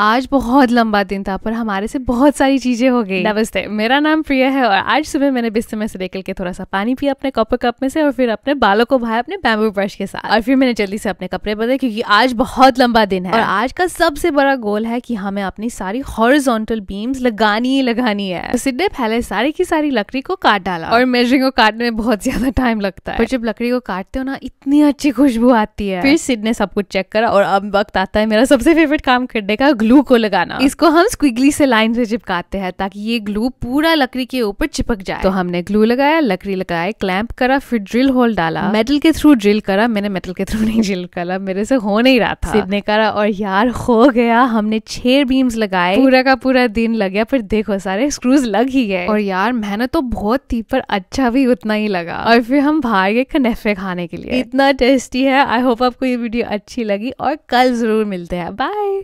आज बहुत लंबा दिन था पर हमारे से बहुत सारी चीजें हो गई नमस्ते मेरा नाम प्रिया है और आज सुबह मैंने बिस्तर में से निकल के थोड़ा सा पानी पिया अपने कॉपर कप में से और फिर अपने बालों को भाया अपने बैम्बू ब्रश के साथ और फिर मैंने जल्दी से अपने कपड़े बदले क्योंकि आज बहुत लंबा दिन है और आज का सबसे बड़ा गोल है की हमें अपनी सारी हॉरिजोंटल बीम्स लगानी ही लगानी है तो सिद्धे पहले सारी की सारी लकड़ी को काट डाला और मेजरिंग को काटने में बहुत ज्यादा टाइम लगता है पर जब लकड़ी को काटते हो ना इतनी अच्छी खुशबू आती है फिर सिड ने सब कुछ चेक करा और अब वक्त आता है मेरा सबसे फेवरेट काम करने का ग्लू को लगाना इसको हम स्क्विगली से लाइन से चिपकाते हैं ताकि ये ग्लू पूरा लकड़ी के ऊपर चिपक जाए तो हमने ग्लू लगाया लकड़ी लगाए क्लैंप करा फिर ड्रिल होल डाला मेटल के थ्रू ड्रिल करा मैंने मेटल के थ्रू नहीं ड्रिल करा मेरे से हो नहीं रहा था सिद ने करा और यार हो गया हमने छह बीम्स लगाए पूरा का पूरा दिन लग गया पर देखो सारे स्क्रूज लग ही गए और यार मेहनत तो बहुत थी पर अच्छा भी उतना ही लगा और फिर हम बाहर गए कनेफे खाने के लिए इतना टेस्टी है आई होप आपको ये वीडियो अच्छी लगी और कल जरूर मिलते हैं बाय